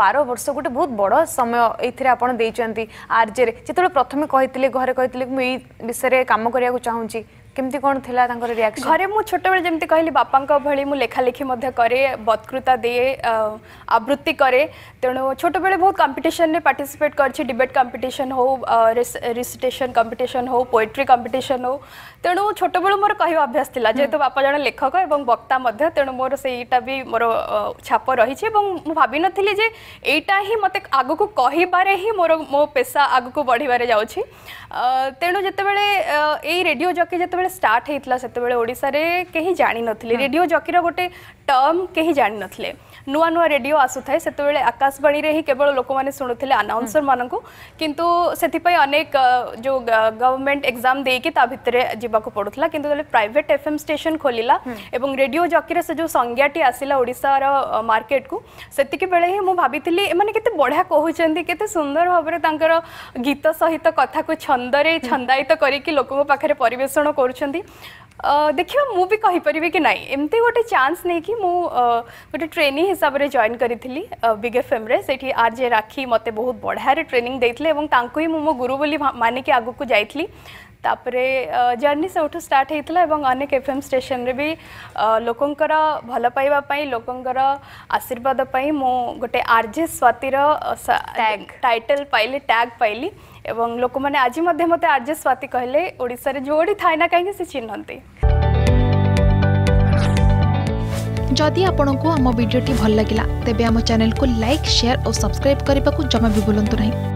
ବାର ବର୍ଷ ଗୋଟେ ବହୁତ ବଡ଼ ସମୟ ଏଇଥିରେ ଆପଣ ଦେଇଛନ୍ତି ଆର୍ଜେରେ ଯେତେବେଳେ ପ୍ରଥମେ କହିଥିଲେ ଘରେ କହିଥିଲେ ମୁଁ ଏଇ ବିଷୟରେ କାମ କରିବାକୁ ଚାହୁଁଛି কেমতি কোন থিলা তাঙ্কর রিয়াকশন ঘরে মু ছোটবেলে যেমতি কইলি বাপাঙ্ক ভলি মু লেখা লেখি মধ্যে করে বক্তৃতা দিয়ে আবৃত্তি করে তেণু ছোটবেলে বহুত কম্পিটিশন রে পার্টিসিপেট করছি ডিবেট কম্পিটিশন হো রিসিটেশন কম্পিটিশন হো পোয়েট্রি কম্পিটিশন হো তেণু ছোটবেলু মোর কহিবা অভ্যাস লা যেহেতু বাপা জন লেখক এবং বক্তা মধ্যে তেণু মোর সেইটা বি মোর ছাপ রয়েছে এবং মু ভাবি নথিলি যে এইটা হি মতে আগুকু কহিবারে হি মোর মো পেশা আগুকু বড়িবারে যাଉଛି তেণু যেতবেলে এই রেডিও জকি যেতবেলে स्टार्ट होता सेशारे कहीं जाणी नी रेडियो जकीर गोटे टर्म कहीं जान ना नुआ नुआ रेडियो आसुता है से आकाशवाणी ही केवल लोक मैंने शुणुते आनाउन्सर मानक किंतु से अनेक जो गवर्नमेंट एग्जाम देखिए जवाक पड़ूला कि प्राइट एफ एम स्टेसन खोल और रेडियो जकीर से जो संज्ञाटी आसला ओडार मार्केट को सेक बेले ही के बढ़िया कहते के सुंदर भाव में गीत सहित कथ को छंद छंदायित करके लोक कर अच्छा मु भी कहीपर कि ना एमती गोटे चान्स नहीं कि मु गोटे ट्रेनिंग हिसाब से जॉन करी बिग एफ एम से आर जे राखी मत बहुत बढ़िया ट्रेनिंग देते ही मो गुरु मानिक आगे जा ତାପରେ ଜର୍ଣ୍ଣି ସେଉଠୁ ଷ୍ଟାର୍ଟ ହେଇଥିଲା ଏବଂ ଅନେକ ଏଫ୍ ଏମ୍ ଷ୍ଟେସନରେ ବି ଲୋକଙ୍କର ଭଲ ପାଇବା ପାଇଁ ଲୋକଙ୍କର ଆଶୀର୍ବାଦ ପାଇଁ ମୁଁ ଗୋଟେ ଆର୍ଜେ ସ୍ୱାତିର ଟାଇଟେଲ୍ ପାଇଲି ଟ୍ୟାଗ୍ ପାଇଲି ଏବଂ ଲୋକମାନେ ଆଜି ମଧ୍ୟ ମୋତେ ଆର୍ଜେ ସ୍ୱାତି କହିଲେ ଓଡ଼ିଶାରେ ଯେଉଁଠି ଥାଏ ନା କାହିଁକି ସେ ଚିହ୍ନନ୍ତି ଯଦି ଆପଣଙ୍କୁ ଆମ ଭିଡ଼ିଓଟି ଭଲ ଲାଗିଲା ତେବେ ଆମ ଚ୍ୟାନେଲକୁ ଲାଇକ୍ ସେୟାର ଓ ସବସ୍କ୍ରାଇବ୍ କରିବାକୁ ଜମା ବି ଭୁଲନ୍ତୁ ନାହିଁ